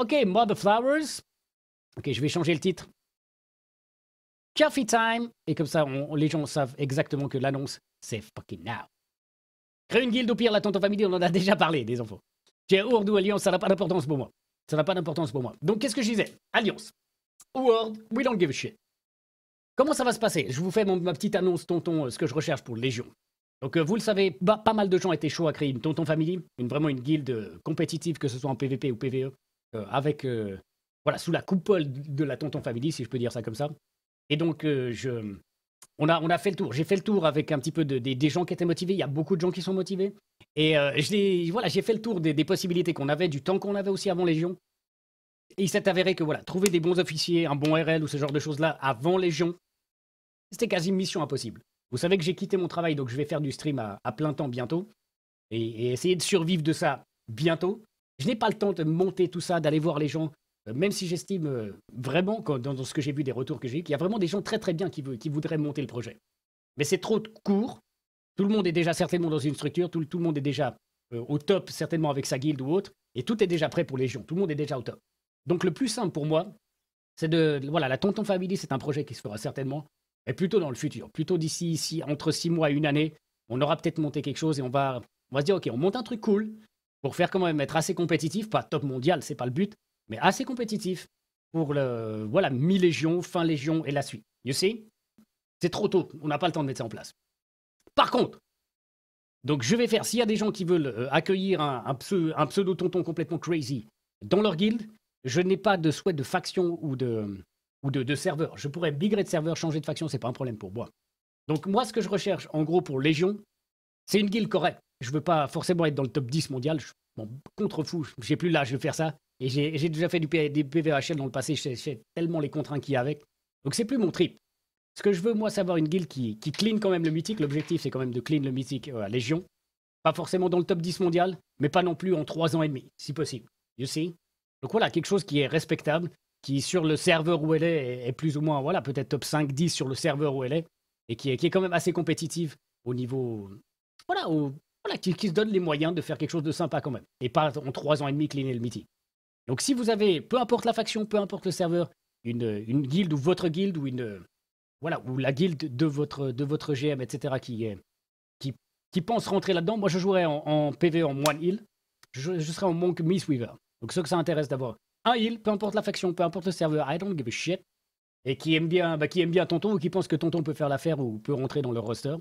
Ok, Mother Flowers. Ok, je vais changer le titre. Coffee Time. Et comme ça, les gens savent exactement que l'annonce, c'est fucking now. Créer une guilde au pire, la tonton en famille, on en a déjà parlé, des enfants. J'ai world ou Alliance, ça n'a pas d'importance pour moi. Ça n'a pas d'importance pour moi. Donc qu'est-ce que je disais Alliance. World, we don't give a shit. Comment ça va se passer Je vous fais ma petite annonce, tonton, euh, ce que je recherche pour Légion. Donc euh, vous le savez, bah, pas mal de gens étaient chauds à créer une tonton family, une, vraiment une guilde euh, compétitive, que ce soit en PVP ou PVE. Euh, avec euh, voilà sous la coupole de la tonton family si je peux dire ça comme ça. Et donc euh, je on a, fait le tour. J'ai fait le tour avec un petit peu de, des gens qui étaient motivés. Il y a beaucoup de gens qui sont motivés. Et voilà, j'ai fait le tour des, possibilités qu'on avait, du temps qu'on avait aussi avant Légion. Et il s'est avéré que voilà, trouver des bons officiers, un bon RL ou ce genre de choses-là avant Légion, c'était quasi mission impossible. Vous savez que j'ai quitté mon travail, donc je vais faire du stream à, plein temps bientôt. et, essayer de survivre de ça bientôt, je n'ai pas le temps de monter tout ça, d'aller voir les gens, euh, même si j'estime euh, vraiment, dans ce que j'ai vu des retours que j'ai eu, qu'il y a vraiment des gens très très bien qui, voudraient monter le projet. Mais c'est trop court. Tout le monde est déjà certainement dans une structure, tout, le monde est déjà euh, au top, certainement avec sa guilde ou autre, et tout est déjà prêt pour les gens. Tout le monde est déjà au top. Donc le plus simple pour moi, c'est de. Voilà, la Tonton Family, c'est un projet qui se fera certainement, mais plutôt dans le futur, plutôt d'ici, ici, entre six mois et une année, on aura peut-être monté quelque chose et on va, on va se dire, OK, on monte un truc cool, pour faire quand même être assez compétitif, pas top mondial, c'est pas le but, mais assez compétitif pour le voilà mi-légion, fin légion et la suite. You see C'est trop tôt, on n'a pas le temps de mettre ça en place. Par contre, donc je vais faire, s'il y a des gens qui veulent euh, accueillir un, pseudo, tonton complètement crazy dans leur guild je n'ai pas de souhait de faction ou de, ou de, serveur. Je pourrais migrer de serveur, changer de faction, c'est pas un problème pour moi. Donc moi, ce que je recherche en gros pour Légion, c'est une guild correcte je veux pas forcément être dans le top 10 mondial. Je m'en contrefous. J'ai plus l'âge de faire ça. Et j'ai déjà fait du des PVHL dans le passé. Je sais tellement les contraintes qu'il y a avec. Donc c'est plus mon trip. Ce que je veux, moi, c'est avoir une guilde qui, clean quand même le mythique. L'objectif, c'est quand même de clean le mythique euh, à Légion. Pas forcément dans le top 10 mondial, mais pas non plus en 3 ans et demi, si possible. You see Donc voilà, quelque chose qui est respectable, qui sur le serveur où elle est, est, plus ou moins, voilà, peut-être top 5-10 sur le serveur où elle est, et qui est, qui est quand même assez compétitive au niveau, voilà, au, qui, se donne les moyens de faire quelque chose de sympa quand même. Et pas en trois ans et demi cleaner le mythique. Donc si vous avez, peu importe la faction, peu importe le serveur, une, une guilde ou votre guilde ou une voilà ou la guilde de votre de votre GM etc qui est qui, qui pense rentrer là-dedans. Moi je jouerai en, PV en one heal. Je, serai serais en monk Miss Weaver. Donc ceux que ça intéresse d'avoir un heal, peu importe la faction, peu importe le serveur, I don't give a shit. Et qui aime bien, bah, qui aime bien Tonton ou qui pense que Tonton peut faire l'affaire ou peut rentrer dans leur roster.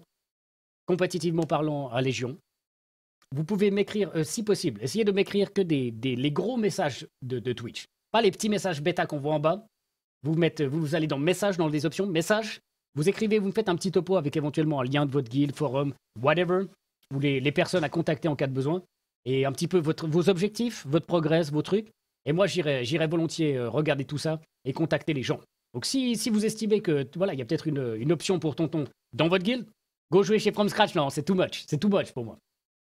Compétitivement parlant à Légion, vous pouvez m'écrire, euh, si possible, essayez de m'écrire que des, les gros messages de, Twitch. Pas les petits messages bêta qu'on voit en bas. Vous, mettez, vous allez dans Messages, dans les options, Messages. Vous écrivez, vous me faites un petit topo avec éventuellement un lien de votre guild, forum, whatever, ou les, personnes à contacter en cas de besoin. Et un petit peu vos objectifs, votre progrès, vos trucs. Et moi, j'irai volontiers euh, regarder tout ça et contacter les gens. Donc si, vous estimez que voilà, il y a peut-être une, une option pour tonton dans votre guild, go jouer chez From Scratch, non, c'est too much, c'est too much pour moi.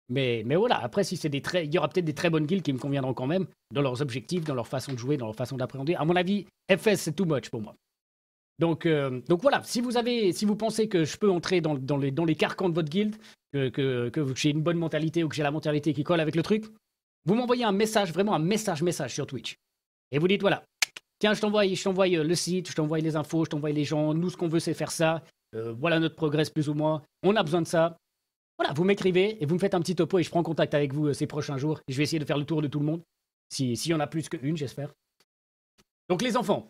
Mais, mais voilà, après, si c'est des très, il y aura peut-être des très bonnes guildes qui me conviendront quand même dans leurs objectifs, dans leur façon de jouer, dans leur façon d'appréhender. À mon avis, FS, c'est too much pour moi. Donc, euh, donc voilà, si vous, avez, si vous pensez que je peux entrer dans, les, dans les carcans de votre guild, que, que, que j'ai une bonne mentalité ou que j'ai la mentalité qui colle avec le truc, vous m'envoyez un message, vraiment un message, message sur Twitch. Et vous dites voilà, tiens, je t'envoie, je t'envoie euh, le site, je t'envoie les infos, je t'envoie les gens, nous ce qu'on veut c'est faire ça, euh, voilà notre progrès plus ou moins, on a besoin de ça, voilà, vous m'écrivez et vous me faites un petit topo et je prends contact avec vous euh, ces prochains jours. Je vais essayer de faire le tour de tout le monde. S'il y en a plus qu'une, j'espère. Donc les enfants,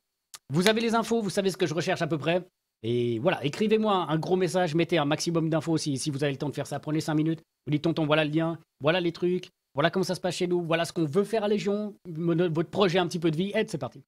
vous avez les infos, vous savez ce que je recherche à peu près. Et voilà, écrivez-moi un gros message, mettez un maximum d'infos si, vous avez le temps de faire ça. Prenez 5 minutes, vous dites tonton, voilà le lien, voilà les trucs, voilà comment ça se passe chez nous, voilà ce qu'on veut faire à Légion, votre projet un petit peu de vie, aide, c'est parti.